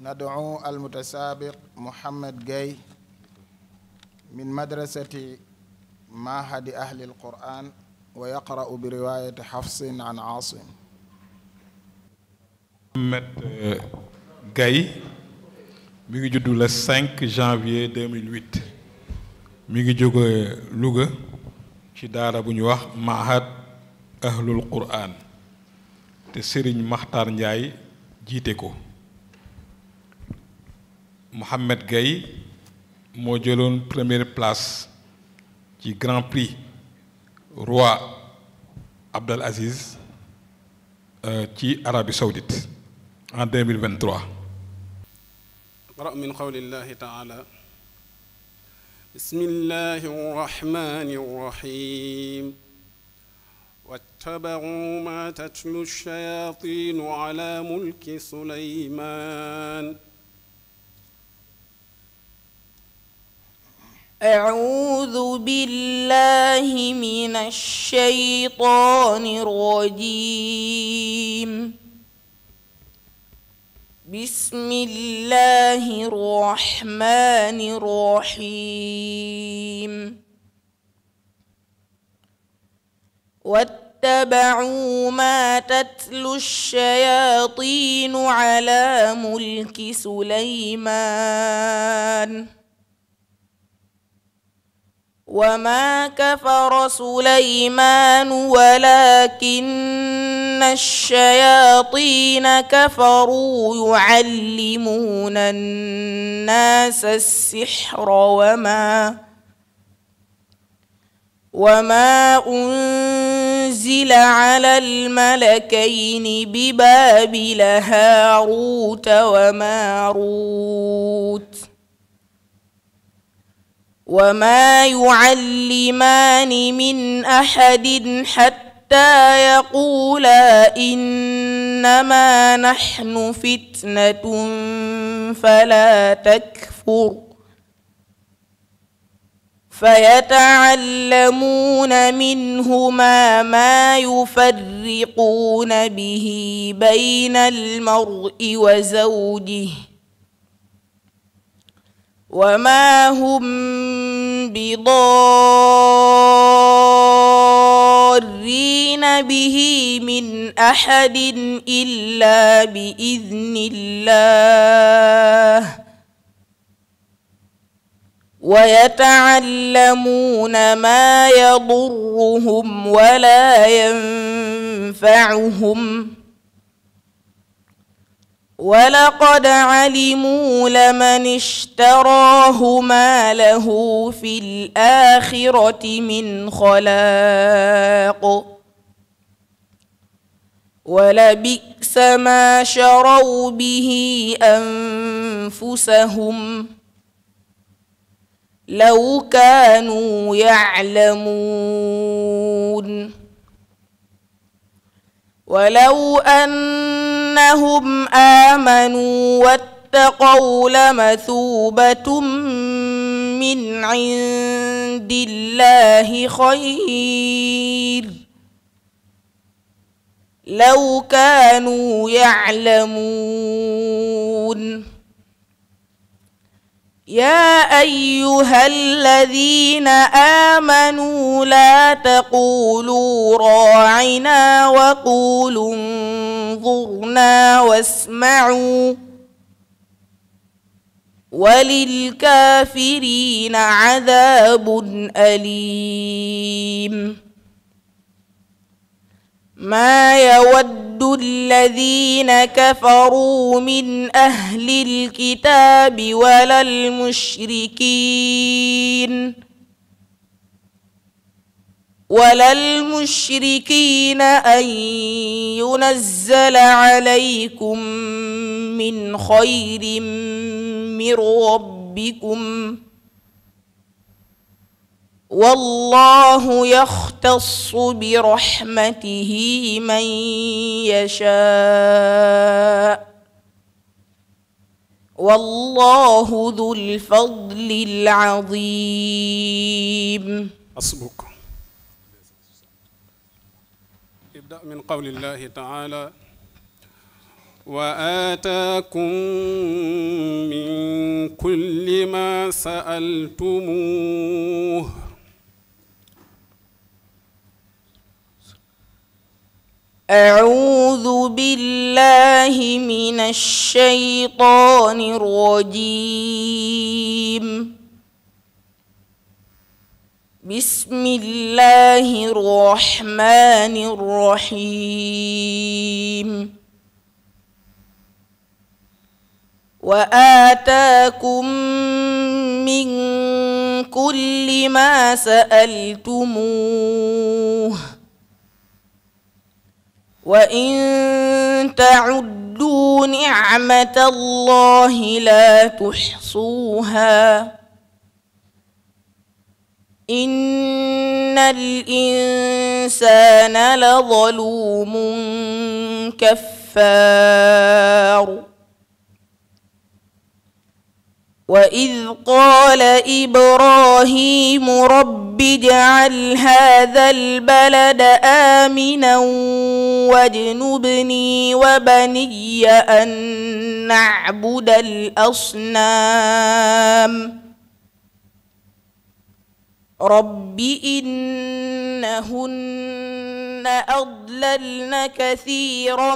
ندعو المتسابق محمد جاي من مدرسة معهد أهل القرآن ويقرأ برواية حفص عن عاصم محمد آه، جاي بيجي دولة 5 جانفي 2008 بيجي لغة ci daara bu ñu wax mahad ahlul quran te serigne Mohamed Gaye mo jëlone première place ci grand prix roi Abdel Aziz euh ci Arabie Saoudite en 2023 اقرأ من قول الله تعالى بسم الله الرحمن الرحيم واتبعوا ما تتلو الشياطين على ملك سليمان أعوذ بالله من الشيطان الرجيم بسم الله الرحمن الرحيم واتبعوا ما تتلو الشياطين على ملك سليمان وما كفر سليمان ولكن الشياطين كفروا يعلمون الناس السحر وما وما أنزل على الملكين ببابل هاروت وماروت وما يعلمان من احد حتى يقولا انما نحن فتنه فلا تكفر فيتعلمون منهما ما يفرقون به بين المرء وزوجه وما هم بضارين به من احد الا باذن الله ويتعلمون ما يضرهم ولا ينفعهم ولقد علموا لمن اشتراه ما له في الآخرة من خلاق ولبئس ما شروا به أنفسهم لو كانوا يعلمون ولو أن انهم امنوا واتقوا لمثوبه من عند الله خير لو كانوا يعلمون يا ايها الذين امنوا لا تقولوا راعنا وقولوا انظرنا واسمعوا وللكافرين عذاب اليم ما يود الذين كفروا من اهل الكتاب ولا المشركين ولا المشركين ان ينزل عليكم من خير من ربكم والله يختص برحمته من يشاء والله ذو الفضل العظيم أصبك ابدأ من قول الله تعالى وآتاكم من كل ما سألتموه أعوذ بالله من الشيطان الرجيم بسم الله الرحمن الرحيم وآتاكم من كل ما سألتموه وإن تعدوا نعمة الله لا تحصوها إن الإنسان لظلوم كفار واذ قال ابراهيم رب اجعل هذا البلد امنا واجنبني وبني ان نعبد الاصنام رب انهن اضللن كثيرا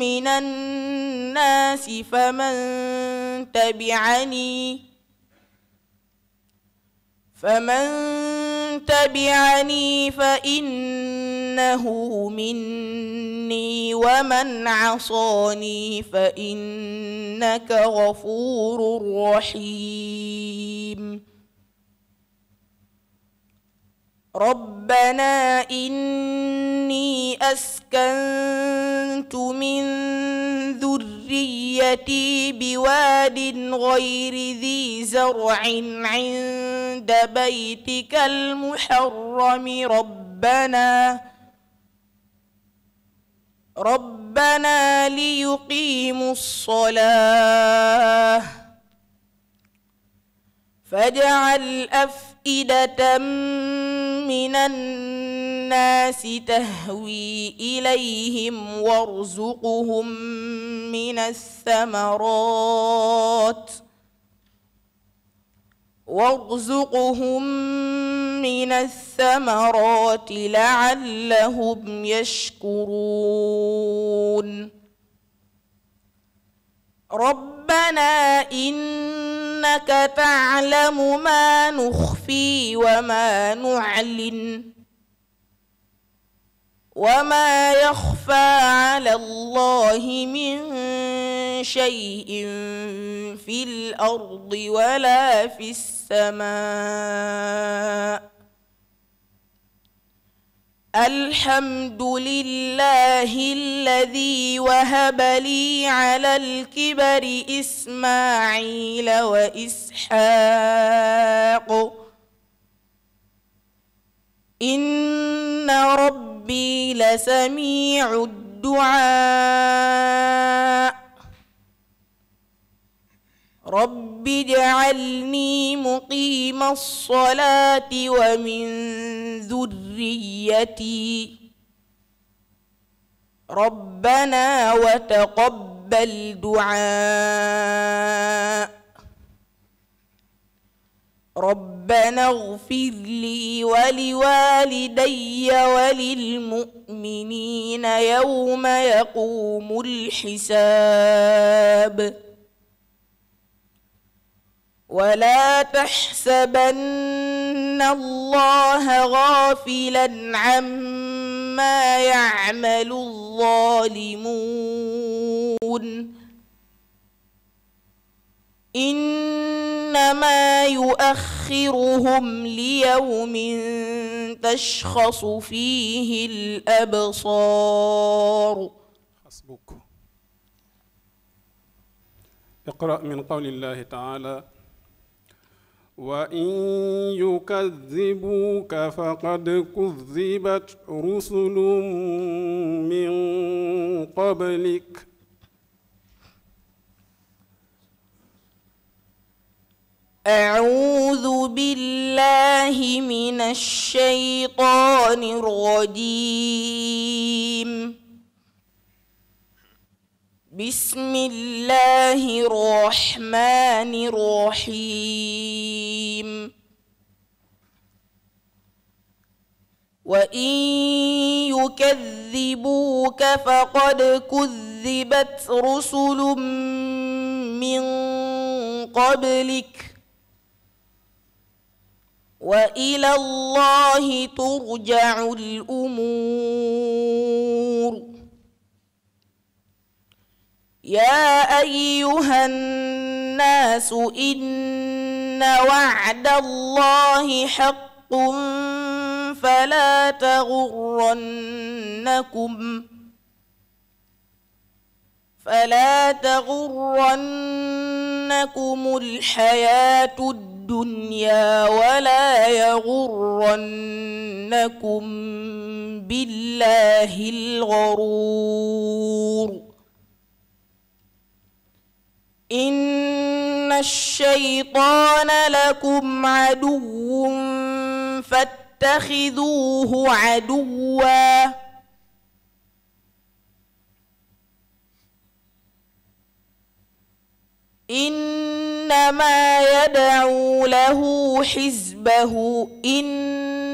من الناس الناس فمن تبعني فمن تبعني فإنه مني ومن عصاني فإنك غفور رحيم ربنا إني أسكنت من ذريتي بواد غير ذي زرع عند بيتك المحرم ربنا ربنا ليقيموا الصلاه فاجعل أفئدة من الناس تهوي إليهم وارزقهم من الثمرات وارزقهم من الثمرات لعلهم يشكرون ربنا إن إنك تعلم ما نخفي وما نعلن وما يخفى على الله من شيء في الأرض ولا في السماء الحمد لله الذي وهب لي على الكبر إسماعيل وإسحاق إن ربي لسميع الدعاء رب اجعلني مقيم الصلاة ومن ذريتي ربنا وتقبل دعاء ربنا اغفر لي ولوالدي وللمؤمنين يوم يقوم الحساب ولا تحسبن الله غافلا عما يعمل الظالمون انما يؤخرهم ليوم تشخص فيه الابصار حسبك اقرا من قول الله تعالى وإن يكذبوك فقد كذبت رسل من قبلك أعوذ بالله من الشيطان الرجيم بسم الله الرحمن الرحيم وإن يكذبوك فقد كذبت رسل من قبلك وإلى الله ترجع الأمور يا ايها الناس ان وعد الله حق فلا تغرنكم فلا تغرنكم الحياة الدنيا ولا يغرنكم بالله الغرور إن الشيطان لكم عدو فاتخذوه عدوا إنما يدعو له حزبه إن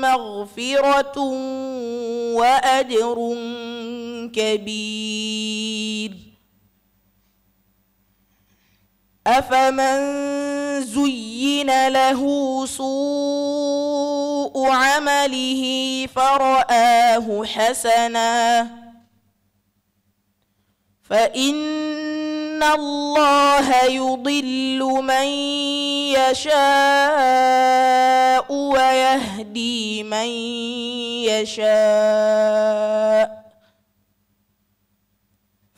مغفرة وأجر كبير أفمن زين له سوء عمله فرآه حسنا فإن إن الله يضل من يشاء ويهدي من يشاء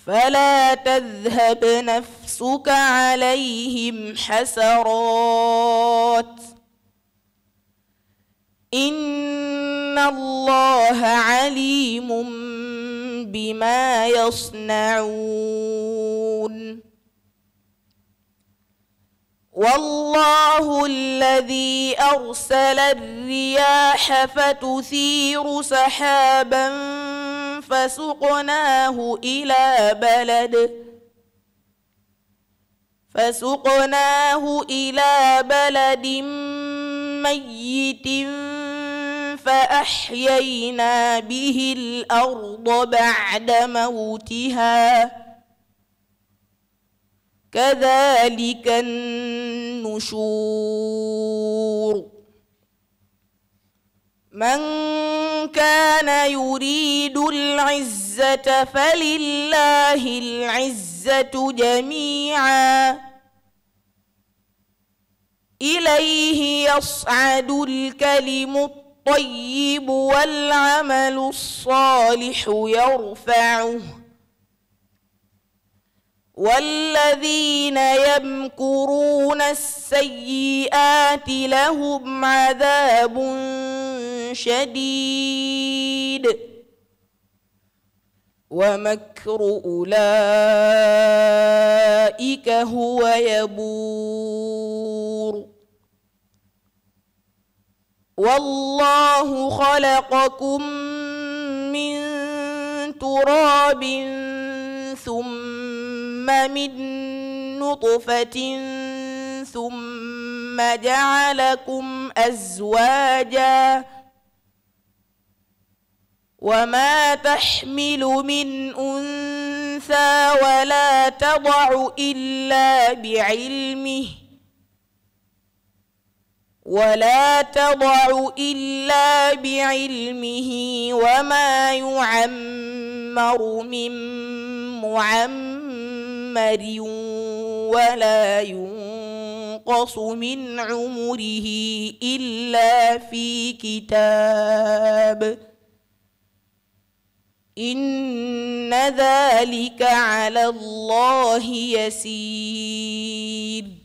فلا تذهب نفسك عليهم حسرات إن الله عليم بما يصنعون والله الذي أرسل الرياح فتثير سحابا فسقناه إلى بلد فسقناه إلى بلد ميت فأحيينا به الأرض بعد موتها كذلك النشور من كان يريد العزة فلله العزة جميعا إليه يصعد الكلم الطيب الطيب والعمل الصالح يرفعه والذين يمكرون السيئات لهم عذاب شديد ومكر أولئك هو يبور والله خلقكم من تراب ثم من نطفة ثم جعلكم أزواجا وما تحمل من أنثى ولا تضع إلا بعلمه ولا تضع الا بعلمه وما يعمر من معمر ولا ينقص من عمره الا في كتاب ان ذلك على الله يسير